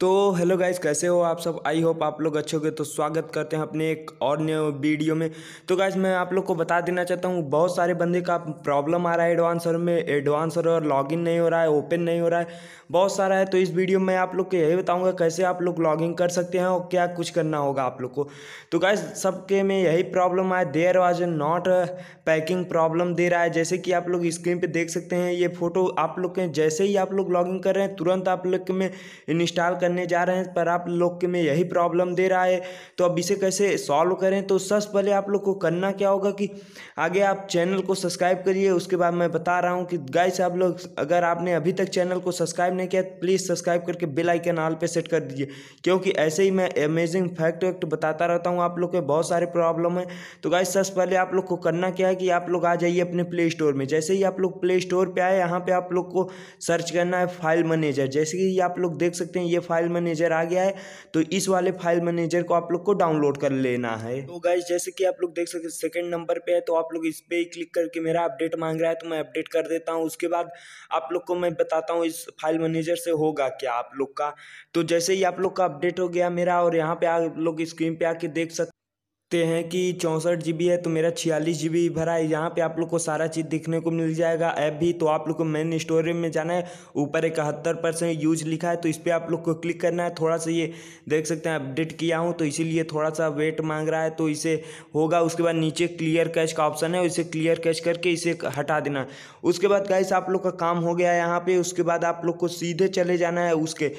तो hello guys कैसे हो आप सब आई होप आप लोग अच्छे हो तो स्वागत करते हैं अपने एक और नए वीडियो में तो गाइस मैं आप लोग को बता देना चाहता हूँ बहुत सारे बंदे का प्रॉब्लम आ रहा है एडवांसर में एडवांसर और लॉगिन नहीं हो रहा है ओपन नहीं हो रहा है बहुत सारा है तो इस वीडियो में आप लोग को यही बताऊँगा कैसे आप लोग लॉगिन कर सकते हैं और क्या कुछ करना होगा आप लोग को तो गाइज सबके में यही प्रॉब्लम आया there was not packing problem दे रहा है जैसे कि आप लोग स्क्रीन पर देख सकते हैं ये फोटो आप लोग के जैसे ही आप लोग लॉग कर रहे हैं तुरंत आप लोग में इंस्टॉल करने जा रहे हैं पर आप लोग के में यही प्रॉब्लम दे रहा है तो अब इसे कैसे सॉल्व करें तो सबसे पहले आप लोग को करना क्या होगा कि आगे आप चैनल को सब्सक्राइब करिए उसके बाद मैं बता रहा हूँ कि गाइस आप लोग अगर आपने अभी तक चैनल को सब्सक्राइब नहीं किया प्लीज़ सब्सक्राइब करके बेल आइकन ऑल पर सेट कर दीजिए क्योंकि ऐसे ही मैं अमेजिंग फैक्ट वैक्ट बताता रहता हूँ आप लोग के बहुत सारे प्रॉब्लम है तो गाइस सबसे पहले आप लोग को करना क्या है कि आप लोग आ जाइए अपने प्ले स्टोर में जैसे ही आप लोग प्ले स्टोर पर आए यहाँ पर आप लोग को सर्च करना है फाइल मैनेजर जैसे कि आप लोग देख सकते हैं ये फाइल फाइल मैनेजर आ गया है तो इस वाले फाइल मैनेजर को आप लोग को डाउनलोड कर लेना है तो गाइज जैसे कि आप लोग देख सकते सेकेंड नंबर पे है तो आप लोग इस पर ही क्लिक करके मेरा अपडेट मांग रहा है तो मैं अपडेट कर देता हूँ उसके बाद आप लोग को मैं बताता हूँ इस फाइल मैनेजर से होगा क्या आप लोग का तो जैसे ही आप लोग का अपडेट हो गया मेरा और यहाँ पे आप लोग स्क्रीन पे आके देख सकते ते हैं कि चौंसठ जी बी है तो मेरा छियालीस जी बी भरा है यहाँ पे आप लोग को सारा चीज़ देखने को मिल जाएगा ऐप भी तो आप लोग को मेन स्टोरेज में जाना है ऊपर इकहत्तर परसेंट यूज लिखा है तो इस पर आप लोग को क्लिक करना है थोड़ा सा ये देख सकते हैं अपडेट किया हूँ तो इसीलिए थोड़ा सा वेट मांग रहा है तो इसे होगा उसके बाद नीचे क्लियर कैश का ऑप्शन है इसे क्लियर कैश करके इसे हटा देना उसके बाद गाइस आप लोग का काम हो गया है यहाँ पर उसके बाद आप लोग को सीधे चले जाना है उसके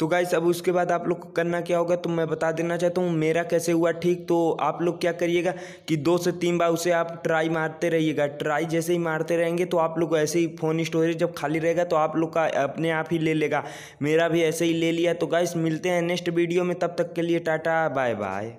तो गाइस अब उसके बाद आप लोग करना क्या होगा तो मैं बता देना चाहता हूँ मेरा कैसे हुआ ठीक तो आप लोग क्या करिएगा कि दो से तीन बार उसे आप ट्राई मारते रहिएगा ट्राई जैसे ही मारते रहेंगे तो आप लोग ऐसे ही फ़ोन स्टोरेज जब खाली रहेगा तो आप लोग का अपने आप ही ले लेगा मेरा भी ऐसे ही ले लिया तो गाइस मिलते हैं नेक्स्ट वीडियो में तब तक के लिए टाटा बाय बाय